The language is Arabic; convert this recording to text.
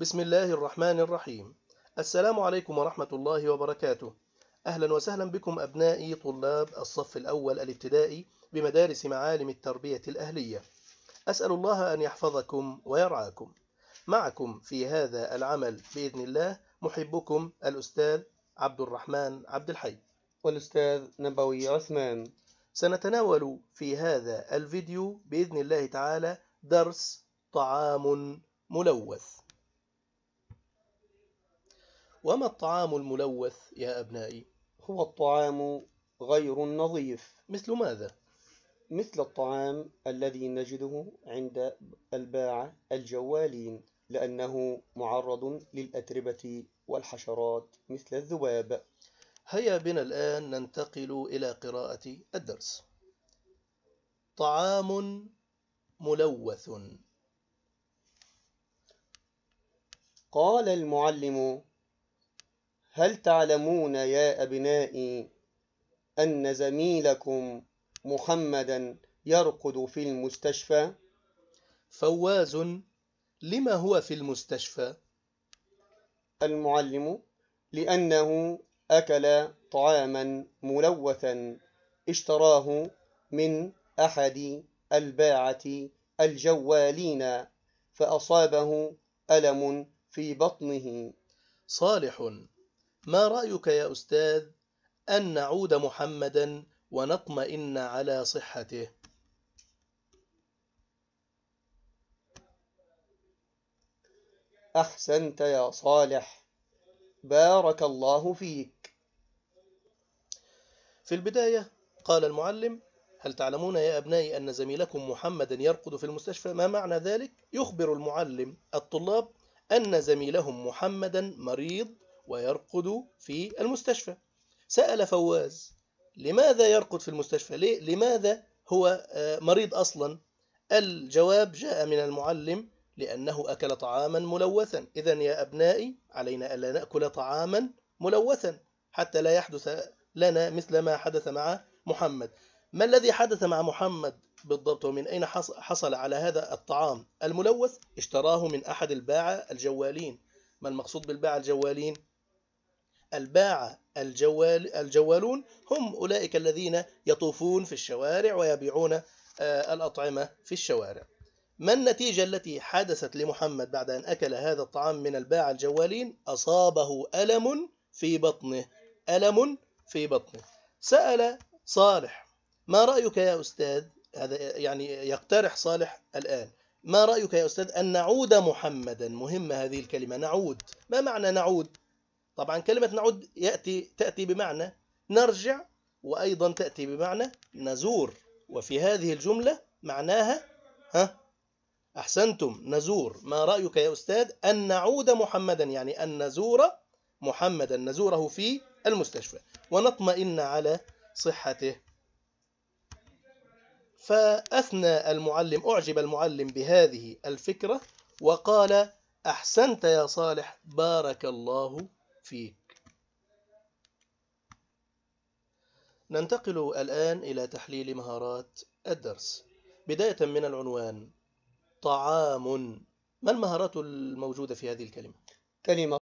بسم الله الرحمن الرحيم السلام عليكم ورحمة الله وبركاته أهلا وسهلا بكم أبنائي طلاب الصف الأول الابتدائي بمدارس معالم التربية الأهلية أسأل الله أن يحفظكم ويرعاكم معكم في هذا العمل بإذن الله محبكم الأستاذ عبد الرحمن عبد الحي والأستاذ نبوي عثمان سنتناول في هذا الفيديو بإذن الله تعالى درس طعام ملوث وما الطعام الملوث يا أبنائي هو الطعام غير النظيف مثل ماذا مثل الطعام الذي نجده عند الباعة الجوالين لأنه معرض للأتربة والحشرات مثل الذباب هيا بنا الآن ننتقل إلى قراءة الدرس طعام ملوث قال المعلم هل تعلمون يا أبنائي أن زميلكم محمدا يرقد في المستشفى فواز لما هو في المستشفى المعلم لأنه أكل طعاما ملوثا اشتراه من أحد الباعة الجوالين فأصابه ألم في بطنه صالح ما رأيك يا أستاذ أن نعود محمدا ونطمئن على صحته أحسنت يا صالح بارك الله فيك في البداية قال المعلم هل تعلمون يا أبنائي أن زميلكم محمدا يرقد في المستشفى ما معنى ذلك؟ يخبر المعلم الطلاب أن زميلهم محمدا مريض ويرقد في المستشفى سأل فواز لماذا يرقد في المستشفى ليه؟ لماذا هو آه، مريض أصلا الجواب جاء من المعلم لأنه أكل طعاما ملوثا إذا يا أبنائي علينا ألا نأكل طعاما ملوثا حتى لا يحدث لنا مثل ما حدث مع محمد ما الذي حدث مع محمد بالضبط ومن أين حصل على هذا الطعام الملوث اشتراه من أحد الباعة الجوالين ما المقصود بالباعة الجوالين الباعة الجوال الجوالون هم أولئك الذين يطوفون في الشوارع ويبيعون آه، الأطعمة في الشوارع ما النتيجة التي حدثت لمحمد بعد أن أكل هذا الطعام من الباعة الجوالين أصابه ألم في بطنه ألم في بطنه سأل صالح ما رأيك يا أستاذ هذا يعني يقترح صالح الآن ما رأيك يا أستاذ أن نعود محمدا مهمة هذه الكلمة نعود ما معنى نعود طبعا كلمة نعود يأتي تأتي بمعنى نرجع وأيضا تأتي بمعنى نزور وفي هذه الجملة معناها ها أحسنتم نزور ما رأيك يا أستاذ أن نعود محمدا يعني أن نزور محمدا نزوره في المستشفى ونطمئن على صحته فأثنى المعلم أعجب المعلم بهذه الفكرة وقال أحسنت يا صالح بارك الله فيك ننتقل الآن إلى تحليل مهارات الدرس بداية من العنوان طعام ما المهارات الموجودة في هذه الكلمة؟ كلمة